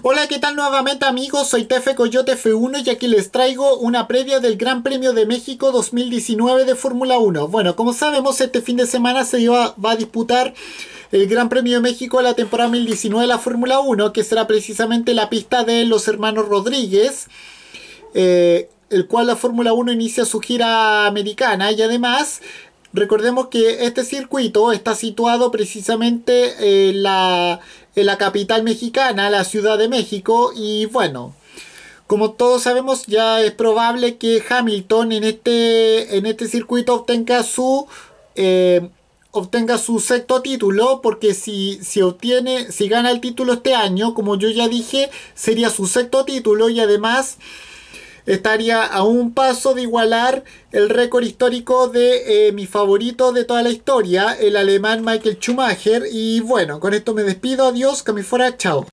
Hola, ¿qué tal nuevamente amigos? Soy Tefe Coyote F1 y aquí les traigo una previa del Gran Premio de México 2019 de Fórmula 1. Bueno, como sabemos, este fin de semana se va, a disputar el Gran Premio de México de la temporada 2019 de la Fórmula 1, que será precisamente la pista de los hermanos Rodríguez. Eh, el cual la Fórmula 1 inicia su gira americana y además recordemos que este circuito está situado precisamente en la en la capital mexicana, la Ciudad de México, y bueno, como todos sabemos, ya es probable que Hamilton en este, en este circuito obtenga su, eh, obtenga su sexto título, porque si, si, obtiene, si gana el título este año, como yo ya dije, sería su sexto título y además estaría a un paso de igualar el récord histórico de eh, mi favorito de toda la historia, el alemán Michael Schumacher. Y bueno, con esto me despido, adiós, que me fuera, chao.